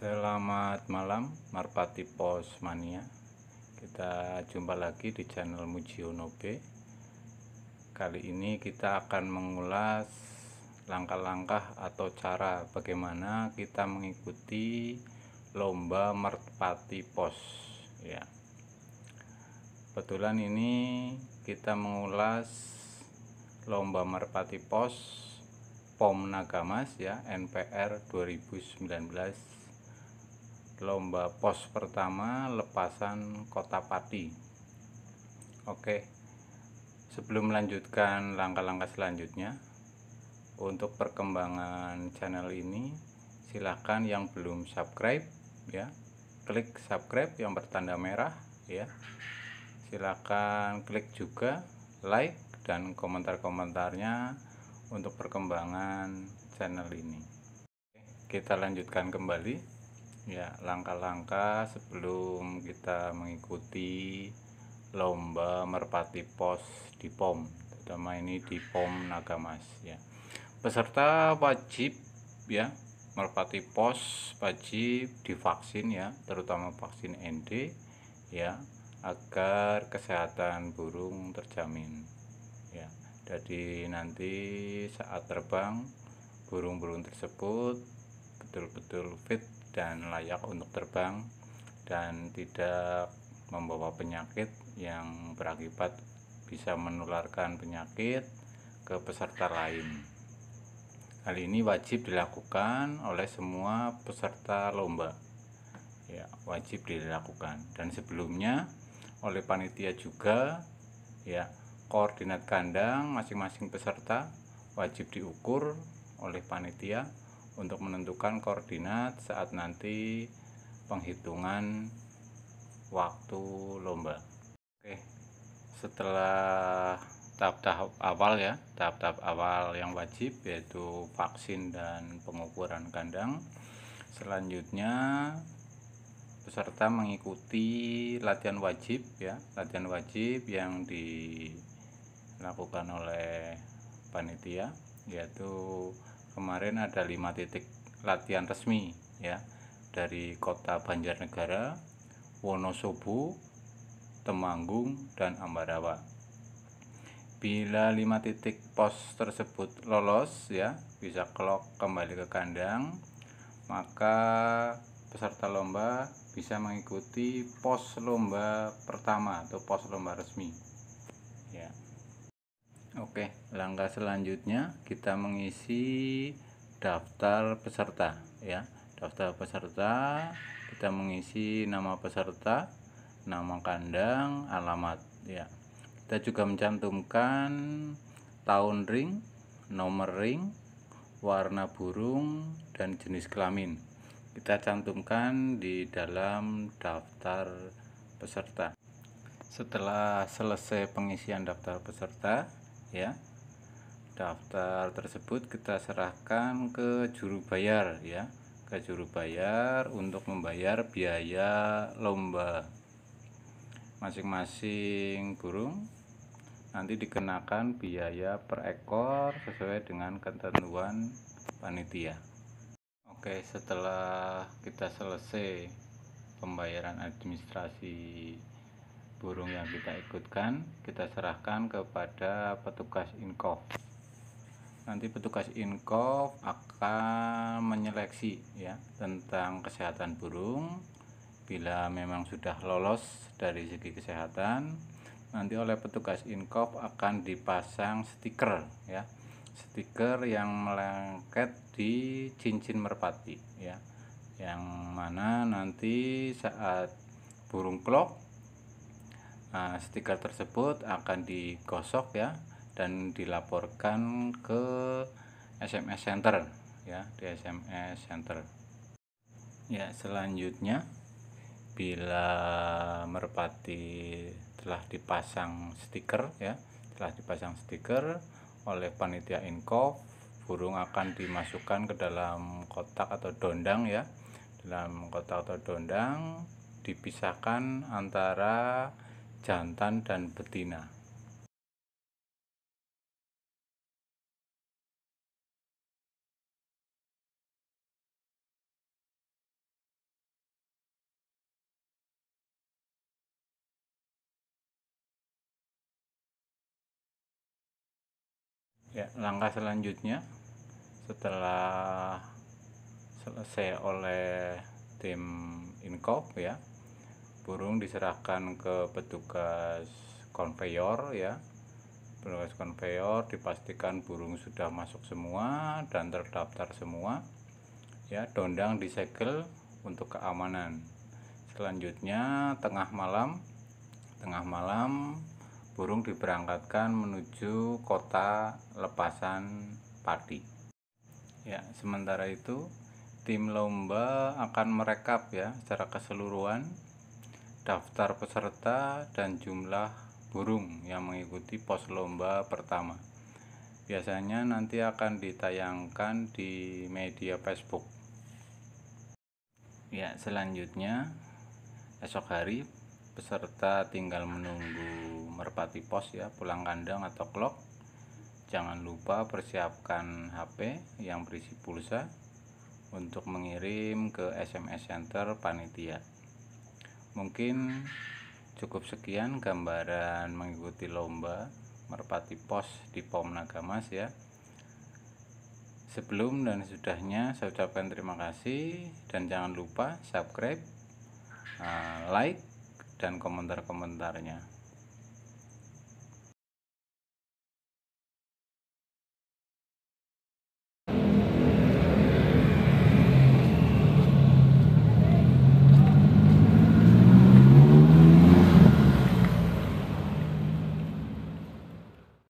Selamat malam Marpati Pos Mania Kita jumpa lagi di channel Mujiono B Kali ini kita akan mengulas langkah-langkah atau cara bagaimana kita mengikuti lomba Merpati Pos ya. Kebetulan ini kita mengulas lomba Merpati Pos POM Nagamas ya NPR 2019 lomba pos pertama lepasan kota pati oke sebelum melanjutkan langkah-langkah selanjutnya untuk perkembangan channel ini silahkan yang belum subscribe ya klik subscribe yang bertanda merah ya silahkan klik juga like dan komentar-komentarnya untuk perkembangan channel ini kita lanjutkan kembali ya langkah-langkah sebelum kita mengikuti lomba merpati pos di POM terutama ini di POM Nagamas ya peserta wajib ya merpati pos wajib divaksin ya terutama vaksin ND ya agar kesehatan burung terjamin ya jadi nanti saat terbang burung-burung tersebut betul-betul fit dan layak untuk terbang dan tidak membawa penyakit yang berakibat bisa menularkan penyakit ke peserta lain. Hal ini wajib dilakukan oleh semua peserta lomba. Ya, wajib dilakukan dan sebelumnya oleh panitia juga ya, koordinat kandang masing-masing peserta wajib diukur oleh panitia untuk menentukan koordinat saat nanti penghitungan waktu lomba. Oke, setelah tahap-tahap awal ya, tahap-tahap awal yang wajib yaitu vaksin dan pengukuran kandang. Selanjutnya peserta mengikuti latihan wajib ya, latihan wajib yang dilakukan oleh panitia yaitu kemarin ada lima titik latihan resmi ya dari kota Banjarnegara, Wonosobo, Temanggung, dan Ambarawa. Bila lima titik pos tersebut lolos ya bisa kelok kembali ke kandang, maka peserta lomba bisa mengikuti pos lomba pertama atau pos lomba resmi. Ya. Oke, langkah selanjutnya kita mengisi daftar peserta ya. Daftar peserta kita mengisi nama peserta, nama kandang, alamat ya. Kita juga mencantumkan tahun ring, nomor ring, warna burung dan jenis kelamin. Kita cantumkan di dalam daftar peserta. Setelah selesai pengisian daftar peserta, ya daftar tersebut kita serahkan ke juru bayar ya ke juru bayar untuk membayar biaya lomba masing-masing burung nanti dikenakan biaya per ekor sesuai dengan ketentuan panitia Oke setelah kita selesai pembayaran administrasi burung yang kita ikutkan kita serahkan kepada petugas inko. nanti petugas inkov akan menyeleksi ya tentang kesehatan burung bila memang sudah lolos dari segi kesehatan nanti oleh petugas inkov akan dipasang stiker ya stiker yang melengket di cincin merpati ya yang mana nanti saat burung klok Nah, stiker tersebut akan digosok ya dan dilaporkan ke SMS Center ya di SMS Center ya selanjutnya bila merpati telah dipasang stiker ya telah dipasang stiker oleh panitia inko burung akan dimasukkan ke dalam kotak atau dondang ya dalam kotak atau dondang dipisahkan antara jantan dan betina. Ya, langkah selanjutnya setelah selesai oleh tim inkop ya burung diserahkan ke petugas konveyor ya petugas konveyor dipastikan burung sudah masuk semua dan terdaftar semua ya dondang disegel untuk keamanan selanjutnya tengah malam tengah malam burung diberangkatkan menuju kota lepasan padi ya sementara itu tim lomba akan merekap ya secara keseluruhan daftar peserta dan jumlah burung yang mengikuti pos lomba pertama. Biasanya nanti akan ditayangkan di media Facebook. Ya, selanjutnya esok hari peserta tinggal menunggu merpati pos ya, pulang kandang atau clock. Jangan lupa persiapkan HP yang berisi pulsa untuk mengirim ke SMS Center panitia mungkin cukup sekian gambaran mengikuti lomba merpati pos di POM Nagamas ya sebelum dan sudahnya saya ucapkan terima kasih dan jangan lupa subscribe eh, like dan komentar-komentarnya